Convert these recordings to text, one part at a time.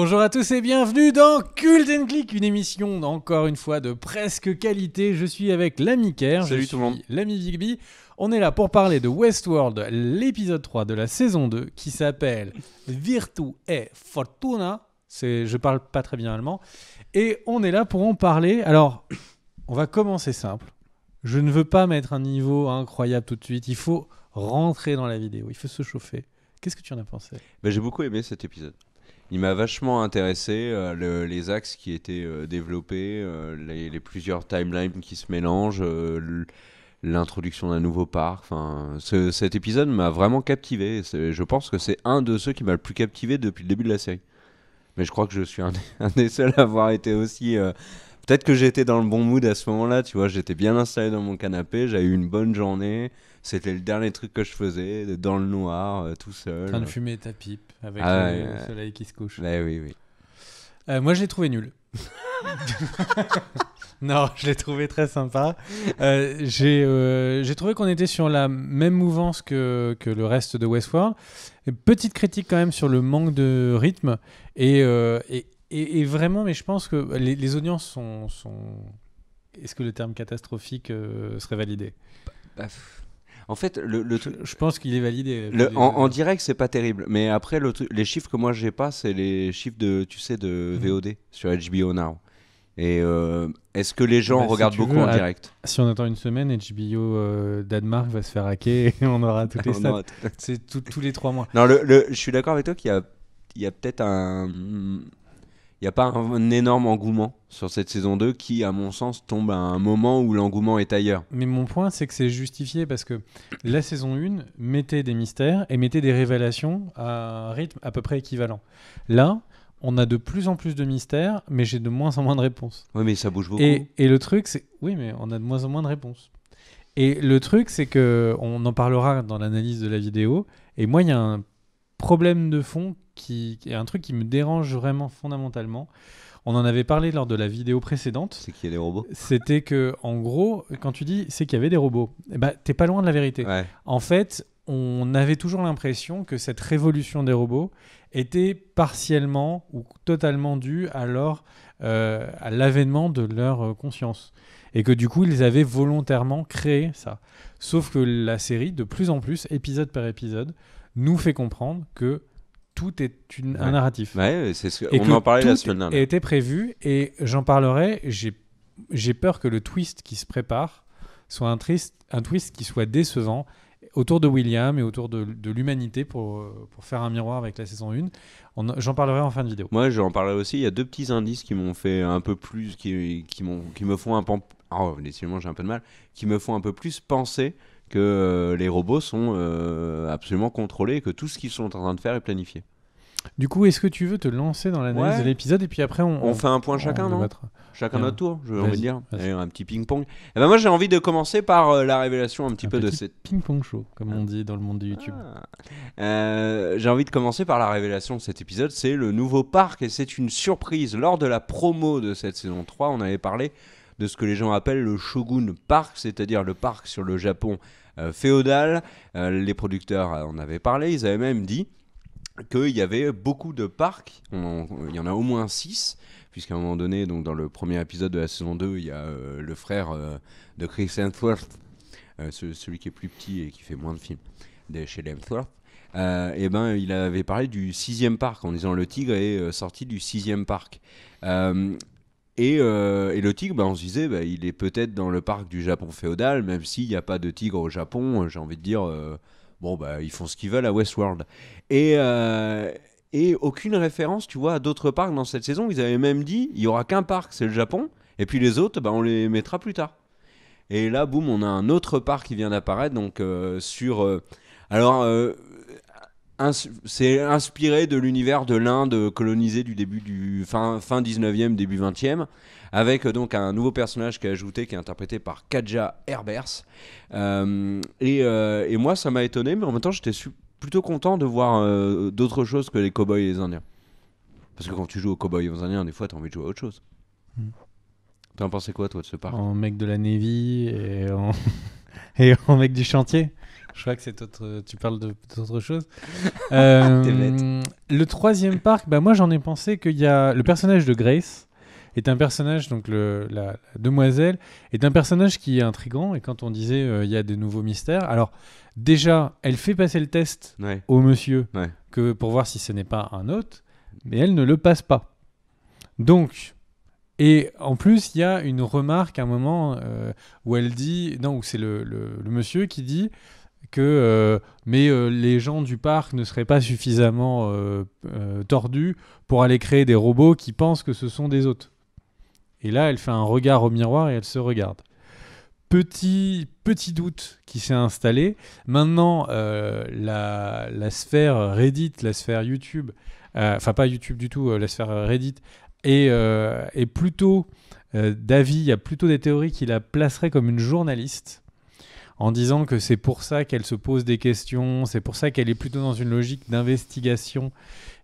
Bonjour à tous et bienvenue dans Cult une émission encore une fois de presque qualité. Je suis avec l'ami Kerr. Salut tout le monde. L'ami Bigby. On est là pour parler de Westworld, l'épisode 3 de la saison 2 qui s'appelle Virtu et Fortuna. C'est, je parle pas très bien allemand. Et on est là pour en parler. Alors, on va commencer simple. Je ne veux pas mettre un niveau incroyable tout de suite. Il faut rentrer dans la vidéo. Il faut se chauffer. Qu'est-ce que tu en as pensé ben, J'ai beaucoup aimé cet épisode il m'a vachement intéressé, euh, les axes qui étaient euh, développés, euh, les, plusieurs timelines qui se mélangent, l'introduction d'un nouveau parc. Enfin, cet épisode m'a vraiment captivé. Je pense que c'est un de ceux qui m'a le plus captivé depuis le début de la série. Mais je crois que je suis un, des seuls à avoir été aussi. Peut-être que j'étais dans le bon mood à ce moment-là, tu vois, j'étais bien installé dans mon canapé, j'avais eu une bonne journée, c'était le dernier truc que je faisais, dans le noir, euh, tout seul. En train de fumer ta pipe avec ah le soleil qui se couche. Eh oui, oui. Euh, moi, je l'ai trouvé nul. non, je l'ai trouvé très sympa. Euh, j'ai j'ai trouvé qu'on était sur la même mouvance que, que le reste de Westworld. petite critique quand même sur le manque de rythme. Et, et, et- vraiment, mais je pense que les, audiences sont... Est-ce que le terme catastrophique serait validé Bah, en fait, le, truc, je, pense qu'il est validé. en, direct, c'est pas terrible. Mais après, les chiffres que moi j'ai pas, c'est les chiffres de, tu sais, de mhm. VOD sur HBO Now. Et euh, est-ce que les gens bah, regardent beaucoup en direct Si on attend une semaine, HBO euh, Danemark va se faire hacker et on aura toutes les stats. c'est tous les trois mois. Non, je suis d'accord avec toi qu'il y a, il y a peut-être un, il n'y a pas un, énorme engouement sur cette saison 2 qui, à mon sens, tombe à un moment où l'engouement est ailleurs. Mais mon point, c'est que c'est justifié parce que la saison 1 mettait des mystères et mettait des révélations à un rythme à peu près équivalent. Là, on a de plus en plus de mystères, mais j'ai de moins en moins de réponses. Oui, mais ça bouge beaucoup. Et, et le truc, c'est. Oui, mais on a de moins en moins de réponses. Et le truc, c'est que on en parlera dans l'analyse de la vidéo. Et moi, il y a un problème de fond qui, est un truc qui me dérange vraiment fondamentalement. On en avait parlé lors de la vidéo précédente. C'est qu'il y a des robots. C'était que, en gros, quand tu dis c'est qu'il y avait des robots, eh ben, t'es pas loin de la vérité. En fait, on avait toujours l'impression que cette révolution des robots était partiellement ou totalement due alors euh, à l'avènement de leur euh, conscience. Et que du coup, ils avaient volontairement créé ça. Sauf que la série, de plus en plus, épisode par épisode, nous fait comprendre que tout est un narratif. Ouais, c'est ce... on en parlait la semaine dernière. était prévu, et j'en parlerai. J'ai peur que le twist qui se prépare soit un, triste, un twist qui soit décevant autour de William et autour de, de l'humanité pour, euh, pour, faire un miroir avec la saison 1. J'en parlerai en fin de vidéo. Moi, j'en parlerai aussi. Il y a deux petits indices qui m'ont fait un peu plus, qui, qui, qui me font un oh, j'ai un peu de mal. Qui me font un peu plus penser que euh, les robots sont euh, absolument contrôlés, que tout ce qu'ils sont en train de faire est planifié. Du coup, est-ce que tu veux te lancer dans l'analyse de l'épisode et puis après on, fait un point chacun, non Chacun notre tour, je veux dire. un petit ping-pong. Et eh ben moi, j'ai envie de commencer par euh, la révélation un petit peu de cette ping-pong show, comme on dit dans le monde de YouTube. Ah. j'ai envie de commencer par la révélation de cet épisode, c'est le nouveau parc et c'est une surprise lors de la promo de cette saison 3, on avait parlé de ce que les gens appellent le shogun park, c'est-à-dire le parc sur le Japon euh, féodal. Euh, les producteurs en avaient parlé, ils avaient même dit qu'il y avait beaucoup de parcs, il y en a au moins six, puisqu'à un moment donné, donc dans le premier épisode de la saison 2, il y a euh, le frère de Chris Hemsworth, celui qui est plus petit et qui fait moins de films, de chez Hemsworth, et eh ben, il avait parlé du sixième parc en disant le tigre est sorti du sixième parc. Euh, et, le tigre, ben on se disait, bah, il est peut-être dans le parc du Japon féodal, même s'il n'y a pas de tigre au Japon, euh, j'ai envie de dire, euh, bon, bah, ils font ce qu'ils veulent à Westworld. Et, et aucune référence, tu vois, à d'autres parcs dans cette saison. Ils avaient même dit, il n'y aura qu'un parc, c'est le Japon, et puis les autres, bah, on les mettra plus tard. Et là, boum, on a un autre parc qui vient d'apparaître, donc sur... alors, c'est inspiré de l'univers de l'Inde colonisée du début du fin, fin 19e, début 20e, avec euh, donc un nouveau personnage qui est ajouté, qui est interprété par Kaja Herbers. Euh, et, euh, et, moi, ça m'a étonné, mais en même temps, j'étais plutôt content de voir d'autres choses que les cowboys et les indiens. Parce que quand tu joues aux cowboys et aux indiens, des fois, tu as envie de jouer à autre chose. Hmm. T'en pensais quoi, toi, de ce parc En mec de la Navy et et en mec du chantier je crois que c'est autre. Tu parles d'autre chose. Euh, le troisième parc, bah moi j'en ai pensé qu'il y a le personnage de Grace est un personnage donc la, demoiselle est un personnage qui est intrigant et quand on disait euh, il y a des nouveaux mystères alors déjà elle fait passer le test au monsieur que pour voir si ce n'est pas un hôte mais elle ne le passe pas donc et en plus, il y a une remarque à un moment euh, où elle dit, non, où c'est le, monsieur qui dit, que euh, mais euh, les gens du parc ne seraient pas suffisamment euh, tordus pour aller créer des robots qui pensent que ce sont des hôtes. Et là, elle fait un regard au miroir et elle se regarde. Petit, petit doute qui s'est installé. Maintenant, la, la, sphère Reddit, la sphère YouTube, enfin pas YouTube du tout, la sphère Reddit, est, est plutôt d'avis, il y a plutôt des théories qui la placeraient comme une journaliste en disant que c'est pour ça qu'elle se pose des questions, c'est pour ça qu'elle est plutôt dans une logique d'investigation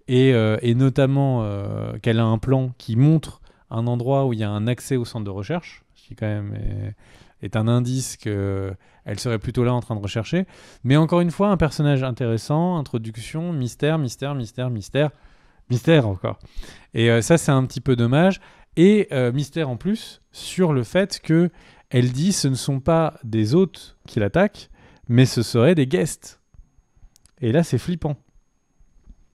et, euh, notamment euh, qu'elle a un plan qui montre un endroit où il y a un accès au centre de recherche, ce qui quand même est, un indice qu'elle euh, serait plutôt là en train de rechercher. Mais encore une fois, un personnage intéressant, introduction, mystère, mystère, mystère, mystère, mystère encore. Et ça, c'est un petit peu dommage. Et mystère en plus sur le fait que elle dit ce ne sont pas des hôtes qui l'attaquent, mais ce seraient des guests. Et là, c'est flippant.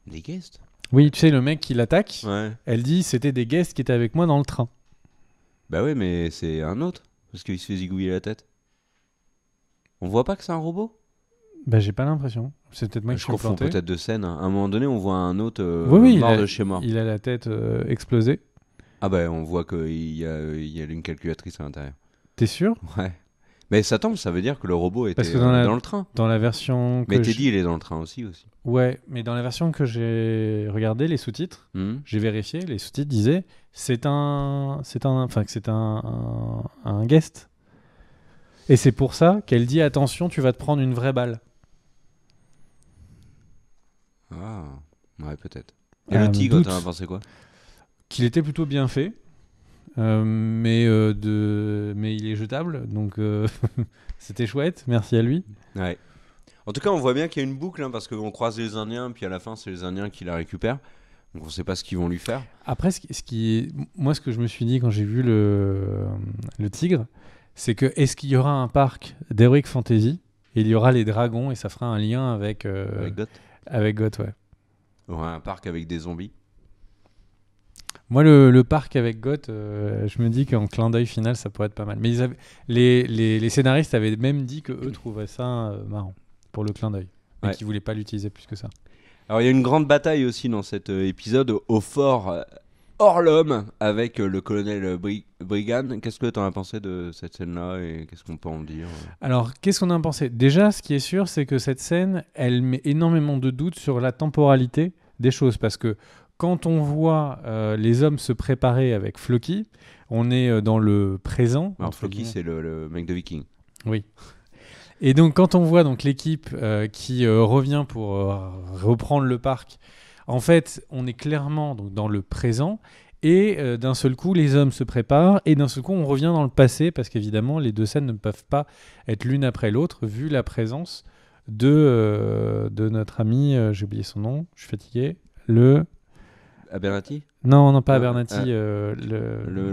Des guests Oui, tu sais, le mec qui l'attaque, elle dit c'était des guests qui étaient avec moi dans le train. Bah oui, mais c'est un autre, parce qu'il se fait zigouiller la tête. On voit pas que c'est un robot Bah j'ai pas l'impression. C'est peut-être moi qui je peut-être de scène. Hein. À un moment donné, on voit un autre euh, mort de chez mort. Il a la tête euh, explosée. Ah bah on voit qu'il y a une calculatrice à l'intérieur. T'es sûr Ouais. Mais ça tombe, ça veut dire que le robot était dans, le train. Dans la version. mais Teddy, il est dans le train aussi, Ouais, mais dans la version que j'ai regardé, les sous-titres, hmm. j'ai vérifié, les sous-titres disaient c'est un, c'est un, enfin que c'est un, guest. Et c'est pour ça qu'elle dit attention, tu vas te prendre une vraie balle. Ah, ouais, peut-être. Et ah, le tigre, t'en as pensé quoi Qu'il était plutôt bien fait. Euh, mais, euh, de... mais il est jetable, donc euh, c'était chouette, merci à lui. Ouais. En tout cas, on voit bien qu'il y a une boucle, hein, parce qu'on croise les Indiens, puis à la fin, c'est les Indiens qui la récupèrent. Donc on ne sait pas ce qu'ils vont lui faire. Après, ce qui, moi, ce que je me suis dit quand j'ai vu le, le tigre, c'est que est-ce qu'il y aura un parc d'Heroic Fantasy et il y aura les dragons et ça fera un lien avec. avec Goth Avec ouais. Aura un parc avec des zombies moi, le, parc avec Goth, euh, je me dis qu'en clin d'œil final, ça pourrait être pas mal. Mais les, scénaristes avaient même dit que eux trouvaient ça euh, marrant pour le clin d'œil, mais qu'ils voulaient pas l'utiliser plus que ça. Alors, il y a une grande bataille aussi dans cet euh, épisode au fort hors l'homme avec le colonel Brigand. Qu'est-ce que tu en as pensé de cette scène-là et qu'est-ce qu'on peut en dire Alors, qu'est-ce qu'on a pensé Déjà, ce qui est sûr, c'est que cette scène, elle met énormément de doutes sur la temporalité des choses parce que quand on voit euh, les hommes se préparer avec Floki, on est euh, dans le présent. Alors, Floki, c'est le, mec de Viking. Oui. Et donc, quand on voit donc l'équipe euh, qui revient pour reprendre le parc, en fait, on est clairement donc, dans le présent. Et d'un seul coup, les hommes se préparent et d'un seul coup, on revient dans le passé parce qu'évidemment, les deux scènes ne peuvent pas être l'une après l'autre vu la présence de, de notre ami, j'ai oublié son nom, je suis fatigué, le à Non, non, pas à ah, ah. euh,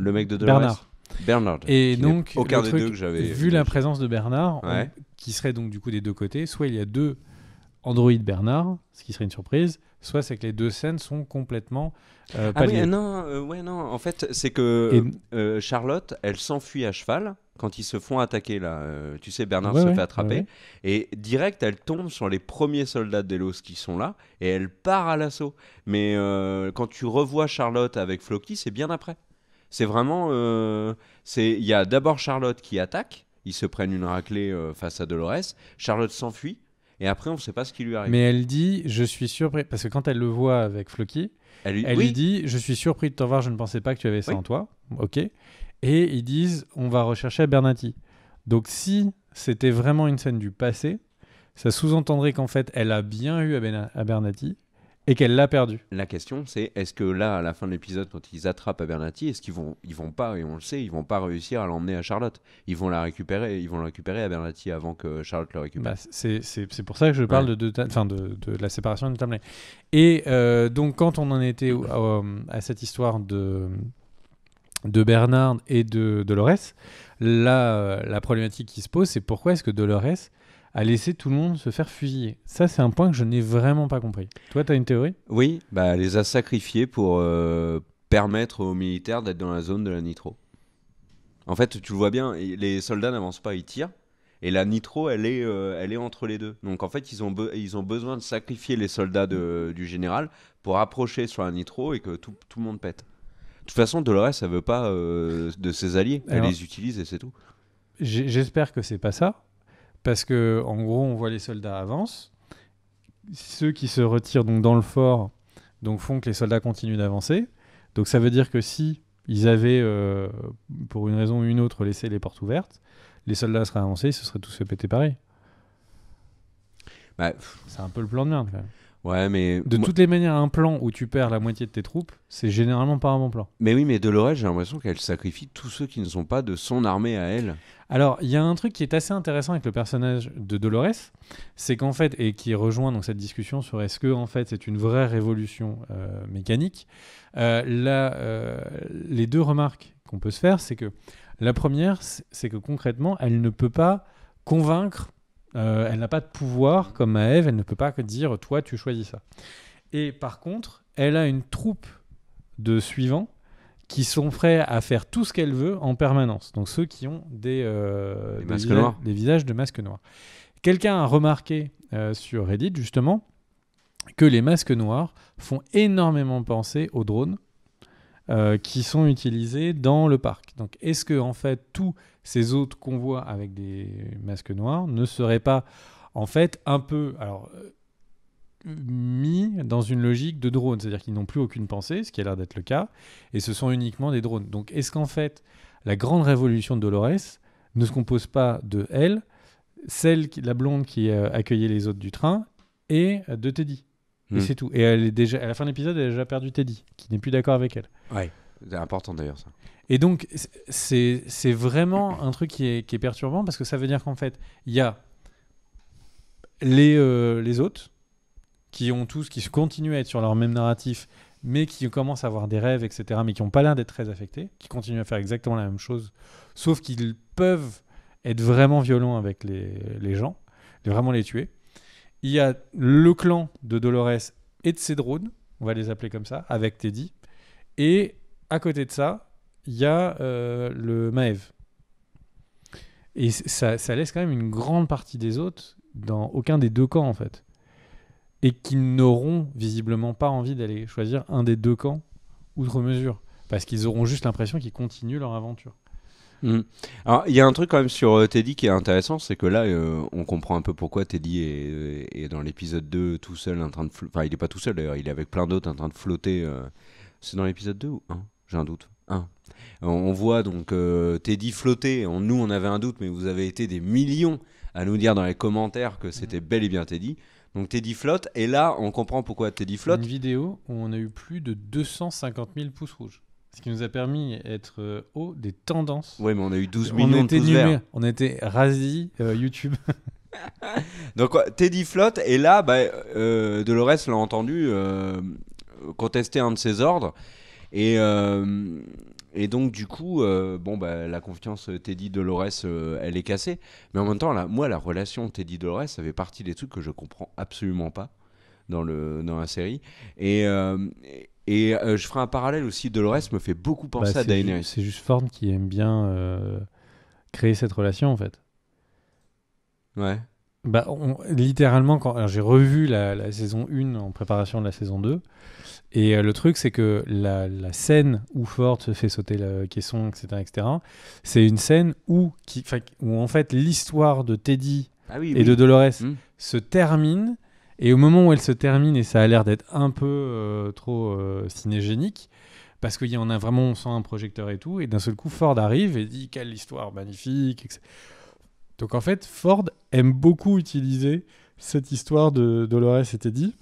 le... mec de Bernard. Bernard. Et donc, j'avais. Vu la présence de Bernard, qui serait donc du coup des deux côtés, soit il y a deux Android Bernard, ce qui serait une surprise, soit c'est que les deux scènes sont complètement euh, ah non, euh, non. En fait, c'est que Charlotte, elle s'enfuit à cheval quand ils se font attaquer là. Euh, tu sais, Bernard se fait attraper. et direct, elle tombe sur les premiers soldats Delos qui sont là. Et elle part à l'assaut. Mais euh, quand tu revois Charlotte avec Floki, c'est bien après. C'est vraiment. Euh, c'est Il y a d'abord Charlotte qui attaque. Ils se prennent une raclée face à Dolores. Charlotte s'enfuit. Et après, on ne sait pas ce qui lui arrive. Mais elle dit Je suis surpris. Parce que quand elle le voit avec Floki, elle, lui, dit Je suis surpris de te voir, je ne pensais pas que tu avais ça en toi. Ok et ils disent on va rechercher Bernati. Donc si c'était vraiment une scène du passé, ça sous-entendrait qu'en fait elle a bien eu à Abernathy et qu'elle l'a perdu. La question c'est est-ce que là à la fin de l'épisode quand ils attrapent Abernathy, est-ce qu'ils vont ils vont pas et on le sait, ils vont pas réussir à l'emmener à Charlotte. Ils vont la récupérer, ils vont la récupérer Abernathy avant que Charlotte le récupère. Bah, c'est pour ça que je parle de, de, de, la séparation de Tamley. Et euh, donc quand on en était à cette histoire de de Bernard et de Dolores, là, la problématique qui se pose, c'est pourquoi est-ce que Dolores a laissé tout le monde se faire fusiller. Ça, c'est un point que je n'ai vraiment pas compris. Toi, tu as une théorie Oui, bah, elle les a sacrifiés pour euh, permettre aux militaires d'être dans la zone de la nitro. En fait, tu le vois bien, les soldats n'avancent pas, ils tirent. Et la nitro, elle est, euh, elle est entre les deux. Donc en fait, ils ont, ils ont besoin de sacrifier les soldats du général pour approcher sur la nitro et que tout le monde pète. De toute façon, Dolores, elle veut pas euh, de ses alliés. elle les utilise et c'est tout. J'espère que c'est pas ça. Parce que, en gros, on voit les soldats avancent. Ceux qui se retirent donc dans le fort donc font que les soldats continuent d'avancer. Donc ça veut dire que si ils avaient, euh, pour une raison ou une autre, laissé les portes ouvertes, les soldats seraient avancés, ils se seraient tous fait péter pareil. Bah, c'est un peu le plan de merde quand même de toutes les manières, un plan où tu perds la moitié de tes troupes, c'est généralement pas un bon plan. Mais oui, mais Dolores, j'ai l'impression qu'elle sacrifie tous ceux qui ne sont pas de son armée à elle. Alors, il y a un truc qui est assez intéressant avec le personnage de Dolores, c'est qu'en fait, et qui rejoint donc cette discussion sur est-ce que en fait c'est une vraie révolution euh, mécanique, euh, là, euh, les deux remarques qu'on peut se faire, c'est que la première, c'est que concrètement, elle ne peut pas convaincre euh, elle n'a pas de pouvoir comme à elle ne peut pas que dire toi tu choisis ça. Et par contre, elle a une troupe de suivants qui sont prêts à faire tout ce qu'elle veut en permanence. Donc ceux qui ont des, euh, visages de masques noirs. Quelqu'un a remarqué euh, sur Reddit justement que les masques noirs font énormément penser aux drones euh, qui sont utilisés dans le parc. Donc est-ce que en fait tous ces autres convois avec des masques noirs ne seraient pas en fait un peu euh, mis dans une logique de drone, c'est-à-dire qu'ils n'ont plus aucune pensée, ce qui a l'air d'être le cas, et ce sont uniquement des drones. Donc est-ce qu'en fait la grande révolution de Dolores ne se compose pas de elle, celle, qui, la blonde qui euh, accueillait les autres du train, et de Teddy et hmm. c'est tout. Et elle est déjà, à la fin de l'épisode, elle a déjà perdu Teddy, qui n'est plus d'accord avec elle. Ouais, c'est important d'ailleurs ça. Et donc, c'est, c'est vraiment un truc qui est, perturbant parce que ça veut dire qu'en fait, il y a les, euh, les autres qui ont tous, qui continuent à être sur leur même narratif, mais qui commencent à avoir des rêves, etc., mais qui n'ont pas l'air d'être très affectés, qui continuent à faire exactement la même chose, sauf qu'ils peuvent être vraiment violents avec les, les gens, vraiment les tuer. Il y a le clan de Dolores et de ses drones, on va les appeler comme ça, avec Teddy. Et à côté de ça, il y a euh, le Maev. Et ça, ça, laisse quand même une grande partie des autres dans aucun des deux camps, en fait. Et qui n'auront visiblement pas envie d'aller choisir un des deux camps outre mesure. Parce qu'ils auront juste l'impression qu'ils continuent leur aventure. Mm. Alors, il y a un truc quand même sur euh, Teddy qui est intéressant, c'est que là, euh, on comprend un peu pourquoi Teddy est, euh, dans l'épisode 2 tout seul en train de. Enfin, il n'est pas tout seul d'ailleurs, il est avec plein d'autres en train de flotter. C'est dans l'épisode 2 ou 1 J'ai un doute. 1. On voit donc Teddy flotter. nous, on avait un doute, mais vous avez été des millions à nous dire dans les commentaires que c'était bel et bien Teddy. Donc Teddy flotte, et là, on comprend pourquoi Teddy flotte. Une vidéo où on a eu plus de 250 000 pouces rouges. Ce qui nous a permis d'être haut euh, des tendances. Oui, mais on a eu 12 millions on de On était razi euh, YouTube. Donc Teddy flotte et là, bah, euh, Dolores l'a entendu contester un de ses ordres. Et, et donc, du coup, bon, bah, la confiance Teddy-Dolores, elle est cassée. Mais en même temps, là, moi, la relation Teddy-Dolores, ça fait partie des trucs que je comprends absolument pas dans, le, dans la série. et, et euh, je ferai un parallèle aussi. Dolores me fait beaucoup penser bah, à Daenerys. C'est juste Ford qui aime bien euh, créer cette relation en fait. Ouais. Bah, littéralement, quand j'ai revu la, saison 1 en préparation de la saison 2, et euh, le truc, c'est que la, scène où Ford se fait sauter la caisson, etc., c'est une scène où, qui, en fait l'histoire de Teddy ah et de Dolores mmh. se termine et au moment où elle se termine, et ça a l'air d'être un peu euh, trop euh, cinégénique, parce qu'il y en a vraiment, on sent un projecteur et tout, et d'un seul coup, Ford arrive et dit quelle histoire magnifique. Donc en fait, Ford aime beaucoup utiliser cette histoire de Dolores et Teddy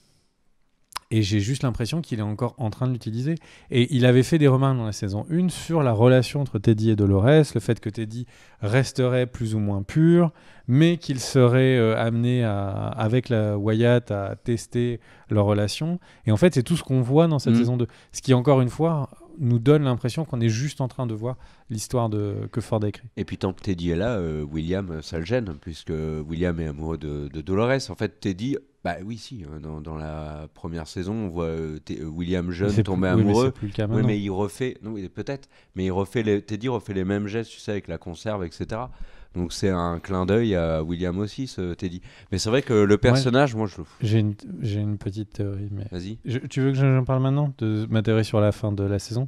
et j'ai juste l'impression qu'il est encore en train de l'utiliser. Et il avait fait des remarques dans la saison 1 sur la relation entre Teddy et Dolores, le fait que Teddy resterait plus ou moins pur, mais qu'il serait euh, amené à, avec la Wyatt à tester leur relation. Et en fait, c'est tout ce qu'on voit dans cette mm. saison 2. Ce qui, encore une fois, nous donne l'impression qu'on est juste en train de voir l'histoire de que Ford a écrit. Et puis tant que Teddy est là, euh, William, euh, ça le gêne, puisque William est amoureux de Dolores. En fait, Teddy bah oui, si. Euh, dans, dans, la première saison, on voit euh, euh, William Jeune tomber amoureux. Oui, mais, plus le cas il refait. peut-être. Mais il refait. Les, Teddy refait les mêmes gestes, tu sais, avec la conserve, etc. Donc c'est un clin d'œil à William aussi, ce Teddy. Mais c'est vrai que le personnage, moi, je le. J'ai une, une, petite théorie, mais. Vas-y. Tu veux que j'en parle maintenant de ma théorie sur la fin de la saison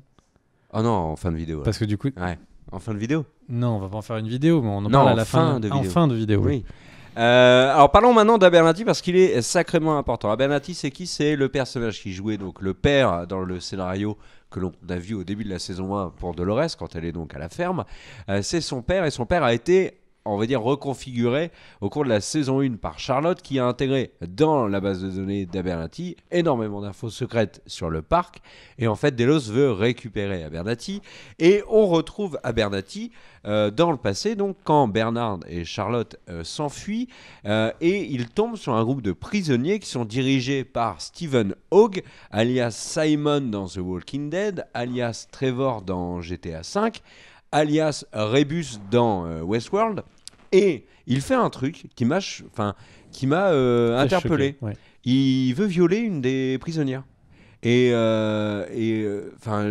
Oh non, en fin de vidéo. Parce que du coup. Ouais. En fin de vidéo. Non, on va pas en faire une vidéo, mais on en parle à la fin, de, ah, vidéo. En fin de vidéo. oui. Euh, alors parlons maintenant d'Abernathy parce qu'il est sacrément important. Abernathy, c'est qui C'est le personnage qui jouait donc le père dans le scénario que l'on a vu au début de la saison 1 pour Dolores quand elle est donc à la ferme. Euh, c'est son père et son père a été on va dire, reconfiguré au cours de la saison 1 par Charlotte, qui a intégré dans la base de données d'Abernati énormément d'infos secrètes sur le parc. Et en fait, Delos veut récupérer Abernathy. Et on retrouve Abernathy euh, dans le passé, donc quand Bernard et Charlotte euh, s'enfuient, euh, et ils tombent sur un groupe de prisonniers qui sont dirigés par Stephen Hogg, alias Simon dans The Walking Dead, alias Trevor dans GTA V, alias Rebus dans Westworld. Et il fait un truc qui m'a, enfin, qui m'a euh, interpellé. Il veut violer une des prisonnières. Et, euh, euh, enfin,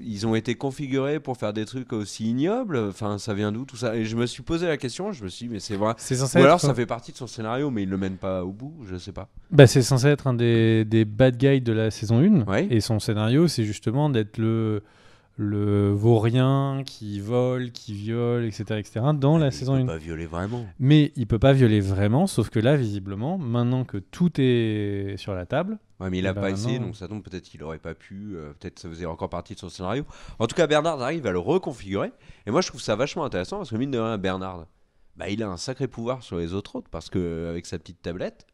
ils ont été configurés pour faire des trucs aussi ignobles. Enfin, ça vient d'où tout ça Et je me suis posé la question. Je me suis, dit, mais c'est vrai. censé Ou alors, ça fait partie de son scénario, mais il le mène pas au bout. Je ne sais pas. Bah, c'est censé être un des, bad guys de la saison 1 Et son scénario, c'est justement d'être le le vaurien qui vole, qui viole, etc., etc. dans la saison 1. Il peut pas violer vraiment. Mais il peut pas violer vraiment, sauf que là, visiblement, maintenant que tout est sur la table. Ouais, mais il eh a ben pas essayé, donc ça tombe peut-être qu'il aurait pas pu, euh, peut-être que ça faisait encore partie de son scénario. En tout cas, Bernard arrive à le reconfigurer, et moi je trouve ça vachement intéressant parce que mine de rien, Bernard, bah, il a un sacré pouvoir sur les autres autres parce que euh, sa petite tablette,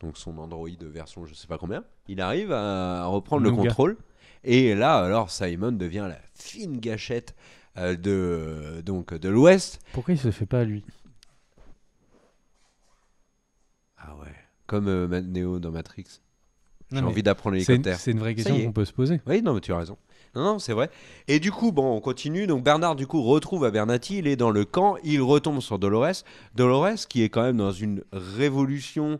donc son Android version je sais pas combien, il arrive à reprendre le contrôle et là, alors, Simon devient la fine gâchette euh, de, donc, de l'Ouest. Pourquoi il se fait pas, lui Ah ouais. Comme euh, Neo dans Matrix. J'ai envie d'apprendre l'hélicoptère. C'est une vraie question qu'on peut se poser. Oui, non, mais tu as raison. Non, non, c'est vrai. Et du coup, bon, on continue. Donc Bernard, du coup, retrouve Abernathy. Il est dans le camp. Il retombe sur Dolores. Dolores, qui est quand même dans une révolution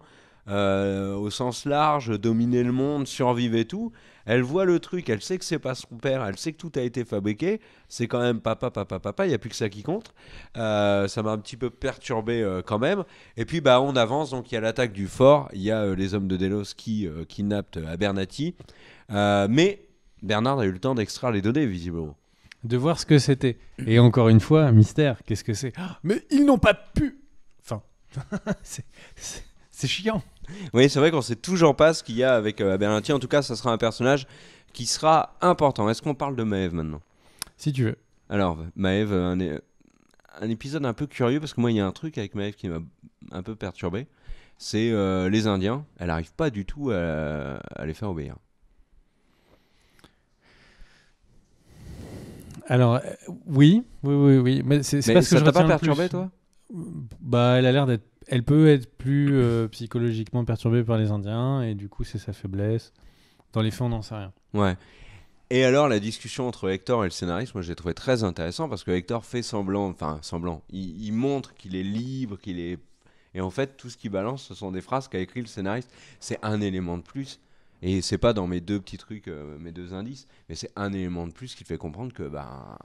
euh, au sens large, dominer le monde, survivre et tout elle voit le truc, elle sait que c'est pas son père, elle sait que tout a été fabriqué, c'est quand même papa, papa, papa, il n'y a plus que ça qui compte. Euh, ça m'a un petit peu perturbé euh, quand même. Et puis bah on avance, donc il y a l'attaque du fort, il y a euh, les hommes de Delos qui kidnappent Abernathy, mais Bernard a eu le temps d'extraire les données visiblement de voir ce que c'était. Et encore une fois, mystère, qu'est-ce que c'est ah, Mais ils n'ont pas pu Enfin, c'est chiant. Oui, c'est vrai qu'on sait toujours pas ce qu'il y a avec euh, En tout cas, ça sera un personnage qui sera important. Est-ce qu'on parle de Maeve maintenant Si tu veux. Alors, Maeve, un, un épisode un peu curieux parce que moi, il y a un truc avec Maeve qui m'a un peu perturbé. C'est euh, les Indiens. Elle n'arrive pas du tout à, les faire obéir. Alors, euh, oui, oui, oui, Mais c'est, pas ce que ça je t'a pas perturbé, toi Bah, elle a l'air d'être elle peut être plus euh, psychologiquement perturbée par les Indiens et du coup c'est sa faiblesse. Dans les faits, on n'en sait rien. Ouais. Et alors la discussion entre Hector et le scénariste, moi j'ai trouvé très intéressant parce que Hector fait semblant, enfin semblant, il, montre qu'il est libre, qu'il est... Et en fait, tout ce qu'il balance, ce sont des phrases qu'a écrit le scénariste. C'est un élément de plus. Et c'est pas dans mes deux petits trucs, euh, mes deux indices, mais c'est un élément de plus qui fait comprendre que bah,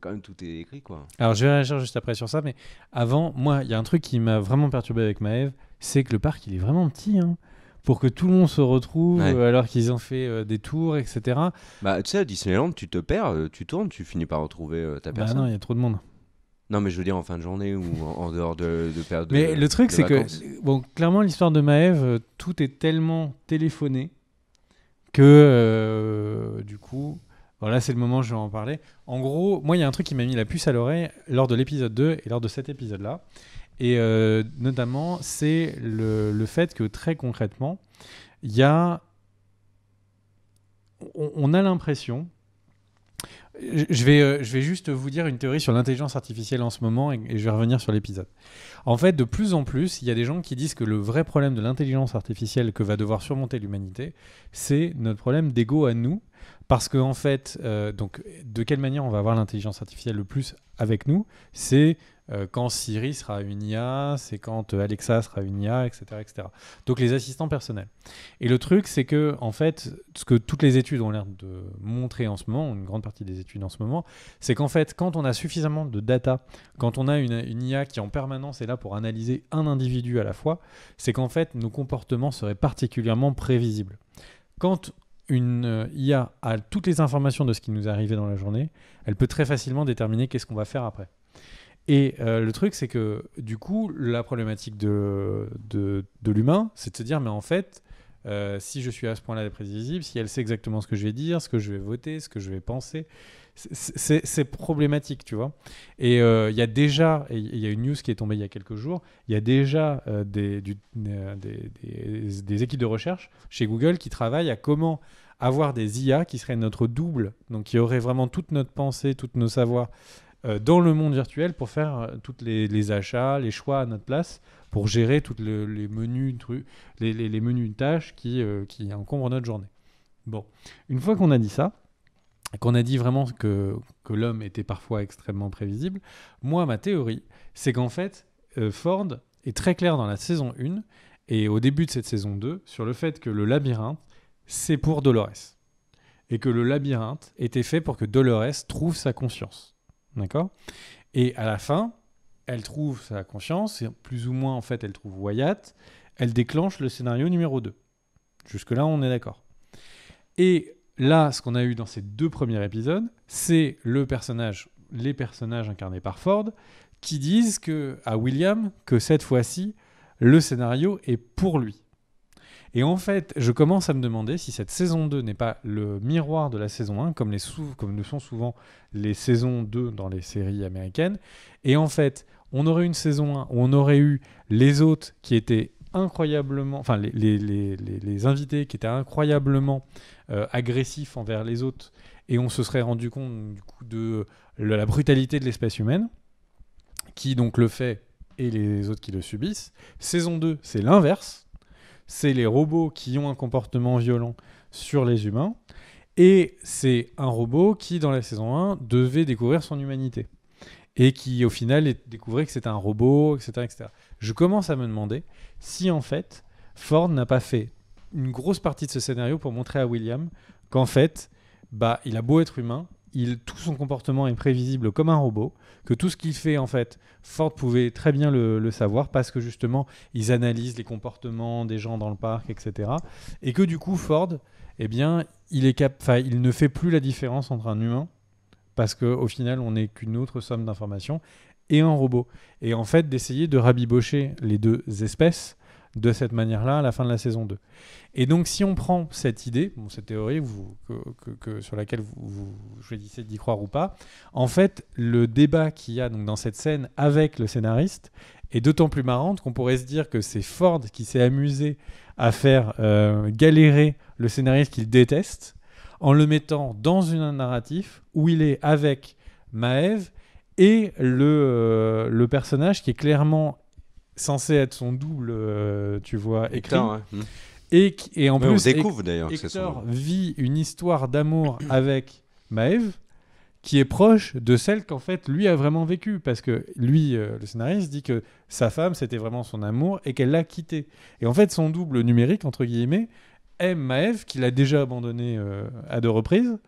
quand même tout est écrit quoi. Alors je vais réagir juste après sur ça, mais avant, moi, il y a un truc qui m'a vraiment perturbé avec Maëve, c'est que le parc il est vraiment petit. Hein, pour que tout le monde se retrouve euh, alors qu'ils ont fait euh, des tours, etc. Bah, tu sais, à Disneyland, tu te perds, euh, tu tournes, tu finis par retrouver ta bah personne. Bah non, il y a trop de monde. Non, mais je veux dire en fin de journée ou en, dehors de, de période Mais le truc, c'est que, bon, clairement, l'histoire de Maëve, tout est tellement téléphoné que, du coup, là, c'est le moment, où je vais en parler. En gros, moi, il y a un truc qui m'a mis la puce à l'oreille lors de l'épisode 2 et lors de cet épisode-là. Et euh, notamment, c'est le, fait que très concrètement, il y a. on a l'impression je vais, euh, je vais juste vous dire une théorie sur l'intelligence artificielle en ce moment et, je vais revenir sur l'épisode. En fait, de plus en plus, il y a des gens qui disent que le vrai problème de l'intelligence artificielle que va devoir surmonter l'humanité, c'est notre problème d'ego à nous. Parce que, en fait, euh, donc, de quelle manière on va avoir l'intelligence artificielle le plus avec nous C'est euh, quand Siri sera une IA, c'est quand euh, Alexa sera une IA, etc., etc. Donc les assistants personnels. Et le truc, c'est que en fait, ce que toutes les études ont l'air de montrer en ce moment, une grande partie des études en ce moment, c'est qu'en fait, quand on a suffisamment de data, quand on a une, IA qui en permanence est là pour analyser un individu à la fois, c'est qu'en fait, nos comportements seraient particulièrement prévisibles. Quand une euh, IA a toutes les informations de ce qui nous est arrivé dans la journée, elle peut très facilement déterminer qu'est-ce qu'on va faire après. Et euh, le truc, c'est que du coup, la problématique de, de, l'humain, c'est de se dire, mais en fait, euh, si je suis à ce point-là prévisible, si elle sait exactement ce que je vais dire, ce que je vais voter, ce que je vais penser, c'est problématique, tu vois. Et euh, il y a déjà, il y a une news qui est tombée il y a quelques jours, il y a déjà des, des, des, équipes de recherche chez Google qui travaillent à comment avoir des IA qui seraient notre double, donc qui auraient vraiment toute notre pensée, tous nos savoirs, euh, dans le monde virtuel pour faire euh, toutes les, achats, les choix à notre place, pour gérer toutes les menus, les, menus de tâches euh, qui, encombrent notre journée. Bon, une fois qu'on a dit ça, qu'on a dit vraiment que, l'homme était parfois extrêmement prévisible, moi, ma théorie, c'est qu'en fait, Ford est très clair dans la saison 1 et au début de cette saison 2 sur le fait que le labyrinthe, c'est pour Dolores. Et que le labyrinthe était fait pour que Dolores trouve sa conscience. D'accord Et à la fin, elle trouve sa conscience, plus ou moins, en fait, elle trouve Wyatt. Elle déclenche le scénario numéro 2. Jusque-là, on est d'accord. Et là, ce qu'on a eu dans ces deux premiers épisodes, c'est le personnage, les personnages incarnés par Ford, qui disent que, à William que cette fois-ci, le scénario est pour lui. Et en fait, je commence à me demander si cette saison 2 n'est pas le miroir de la saison 1, comme, les le sont souvent les saisons 2 dans les séries américaines. Et en fait, on aurait une saison 1 où on aurait eu les hôtes qui étaient incroyablement, enfin les, invités qui étaient incroyablement euh, agressifs envers les hôtes, et on se serait rendu compte du coup de la brutalité de l'espèce humaine, qui donc le fait et les autres qui le subissent. Saison 2, c'est l'inverse c'est les robots qui ont un comportement violent sur les humains, et c'est un robot qui, dans la saison 1, devait découvrir son humanité, et qui, au final, découvrait que c'était un robot, etc., Je commence à me demander si, en fait, Ford n'a pas fait une grosse partie de ce scénario pour montrer à William qu'en fait, bah, il a beau être humain, tout son comportement est prévisible comme un robot, que tout ce qu'il fait, en fait, Ford pouvait très bien le, savoir parce que justement, ils analysent les comportements des gens dans le parc, etc. Et que du coup, Ford, eh bien, il, il ne fait plus la différence entre un humain parce qu'au final, on n'est qu'une autre somme d'informations et un robot. Et en fait, d'essayer de rabibocher les deux espèces de cette manière-là à la fin de la saison 2. Et donc, si on prend cette idée, cette théorie que, sur laquelle vous, choisissez d'y croire ou pas, en fait, le débat qu'il y a donc, dans cette scène avec le scénariste est d'autant plus marrant qu'on pourrait se dire que c'est Ford qui s'est amusé à faire euh, galérer le scénariste qu'il déteste en le mettant dans un narratif où il est avec Maeve et le, euh, le personnage qui est clairement censé être son double, euh, tu vois, écrit. Hmm. et, en plus, découvre d'ailleurs que Hector vit une histoire d'amour avec Maeve qui est proche de celle qu'en fait lui a vraiment vécue. Parce que lui, euh, le scénariste, dit que sa femme, c'était vraiment son amour et qu'elle l'a quitté. Et en fait, son double numérique, entre guillemets, aime Maeve, qu'il a déjà abandonné euh, à deux reprises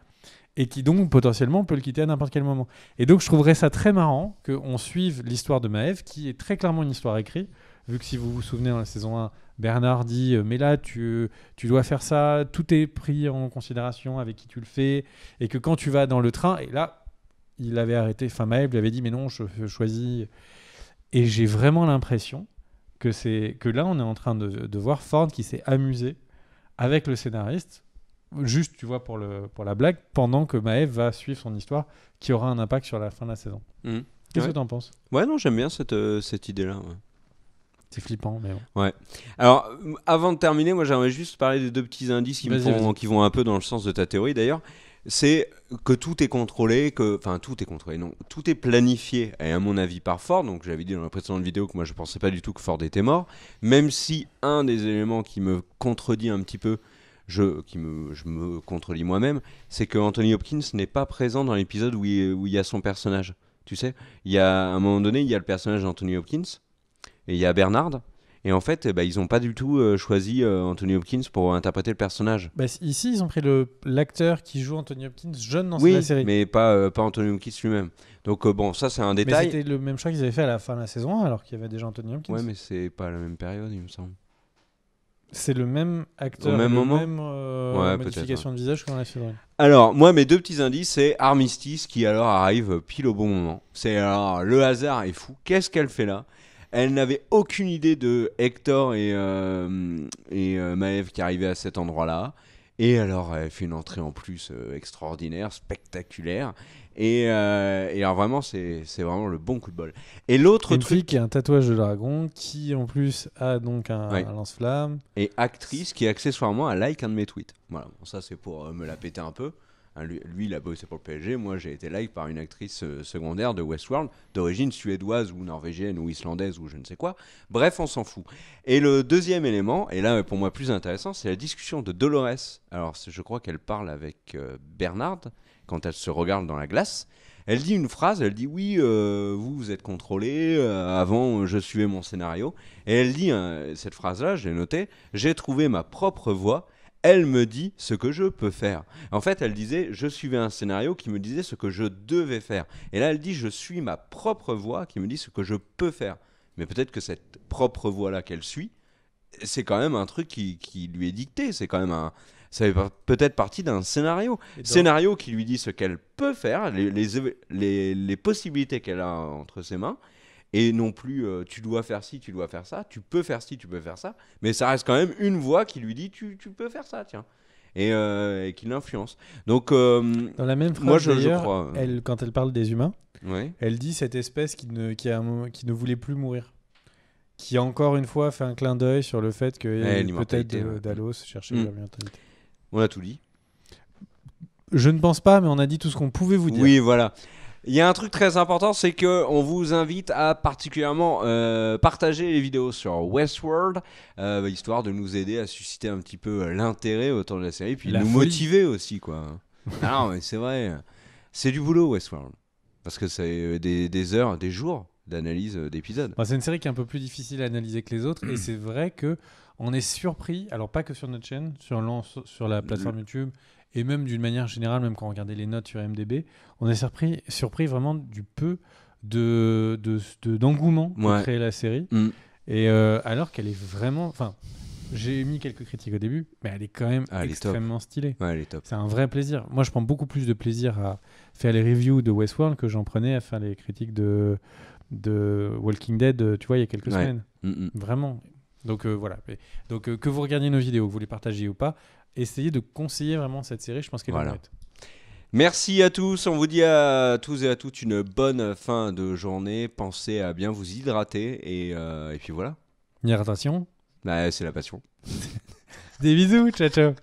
et qui donc potentiellement peut le quitter à n'importe quel moment. Et donc je trouverais ça très marrant qu'on suive l'histoire de Maëv, qui est très clairement une histoire écrite, vu que si vous vous souvenez dans la saison 1, Bernard dit euh, mais là tu, tu dois faire ça, tout est pris en considération avec qui tu le fais, et que quand tu vas dans le train, et là il avait arrêté, enfin Maëv lui avait dit mais non je, choisis, et j'ai vraiment l'impression que, que là on est en train de, de voir Ford qui s'est amusé avec le scénariste juste, tu vois, pour, le, pour la blague, pendant que Maëv va suivre son histoire qui aura un impact sur la fin de la saison. Mmh. Qu'est-ce que que t'en penses Ouais, non, j'aime bien cette, euh, cette idée-là. C'est flippant, mais Ouais. Alors, avant de terminer, moi j'aimerais juste parler des deux petits indices qui, qui vont un peu dans le sens de ta théorie d'ailleurs. C'est que tout est contrôlé, que enfin tout est contrôlé, non, tout est planifié, et à mon avis par Ford. Donc j'avais dit dans la précédente vidéo que moi je pensais pas du tout que Ford était mort, même si un des éléments qui me contredit un petit peu, je, qui me, je me contredis moi-même, c'est que Anthony Hopkins n'est pas présent dans l'épisode où, il, où il y a son personnage. Tu sais, il y a, à un moment donné, il y a le personnage d'Anthony Hopkins et il y a Bernard. Et en fait, eh ben, ils n'ont pas du tout euh, choisi euh, Anthony Hopkins pour interpréter le personnage. Bah, ici, ils ont pris l'acteur qui joue Anthony Hopkins jeune dans la série. mais pas, euh, pas Anthony Hopkins lui-même. Donc bon, ça c'est un détail. Mais c'était le même choix qu'ils avaient fait à la fin de la saison alors qu'il y avait déjà Anthony Hopkins. Ouais, mais c'est pas la même période, il me semble. C'est le même acteur, même le même euh, modification de visage que dans la Alors, moi, mes deux petits indices, c'est Armistice qui alors arrive pile au bon moment. C'est le hasard est fou. Qu'est-ce qu'elle fait là Elle n'avait aucune idée de Hector et, euh, et euh, qui arrivaient à cet endroit-là. Et alors, elle fait une entrée en plus euh, extraordinaire, spectaculaire. Et, euh, alors, vraiment, c'est vraiment le bon coup de bol. Et l'autre truc. Fille qui a un tatouage de dragon, qui en plus a donc un, lance-flamme. Et actrice qui, accessoirement, a like un de mes tweets. Voilà, bon, ça, c'est pour euh, me la péter un peu. Hein, lui, lui, il a bossé pour le PSG. Moi, j'ai été like par une actrice euh, secondaire de Westworld, d'origine suédoise ou norvégienne ou islandaise ou je ne sais quoi. Bref, on s'en fout. Et le deuxième élément, et là pour moi plus intéressant, c'est la discussion de Dolores. Alors, je crois qu'elle parle avec euh, Bernard quand elle se regarde dans la glace. Elle dit une phrase, elle dit oui, euh, vous vous êtes contrôlé, avant je suivais mon scénario. Et elle dit, hein, cette phrase-là, j'ai noté, j'ai trouvé ma propre voix » elle me dit ce que je peux faire. En fait, elle disait, je suivais un scénario qui me disait ce que je devais faire. Et là, elle dit, je suis ma propre voix qui me dit ce que je peux faire. Mais peut-être que cette propre voix-là qu'elle suit, c'est quand même un truc qui, lui est dicté. C'est quand même Ça fait peut-être partie d'un scénario. scénario qui lui dit ce qu'elle peut faire, les possibilités qu'elle a entre ses mains, et non plus euh, tu dois faire ci, tu dois faire ça, tu peux faire ci, tu peux faire ça, mais ça reste quand même une voix qui lui dit tu, tu peux faire ça, tiens. Et, euh, qui l'influence. Donc, euh, dans la même phrase, moi, elle, quand elle parle des humains, elle dit cette espèce qui ne, qui, a, qui ne voulait plus mourir qui encore une fois fait un clin d'œil sur le fait que peut-être Dalos cherchait mmh. On a tout dit. Je ne pense pas, mais on a dit tout ce qu'on pouvait vous dire. Oui, voilà. Il y a un truc très important, c'est que on vous invite à particulièrement euh, partager les vidéos sur Westworld, euh, histoire de nous aider à susciter un petit peu euh, l'intérêt autour de la série, puis la nous motiver aussi, quoi. Ah non, mais c'est vrai, c'est du boulot Westworld, parce que c'est des, des heures, des jours d'analyse d'épisodes. Bah, c'est une série qui est un peu plus difficile à analyser que les autres, et c'est vrai que on est surpris, alors pas que sur notre chaîne, sur, sur la plateforme YouTube et même d'une manière générale, même quand on regardait les notes sur MDB, on est surpris, surpris vraiment du peu d'engouement pour créer la série. Mm. Et euh, alors qu'elle est vraiment, enfin, j'ai mis quelques critiques au début, mais elle est quand même ah, extrêmement stylée. C'est un vrai plaisir. Moi, je prends beaucoup plus de plaisir à faire les reviews de Westworld que j'en prenais à faire les critiques de, de Walking Dead, euh, tu vois, il y a quelques semaines. Mm, mm. Vraiment. Donc euh, voilà. Donc que vous regardiez nos vidéos, que vous les partagiez ou pas, essayer de conseiller vraiment cette série. Je pense qu'elle voilà. est Merci à tous, on vous dit à tous et à toutes une bonne fin de journée. Pensez à bien vous hydrater et, euh, et puis voilà. L'hydratation bah, C'est la passion. Des bisous, ciao ciao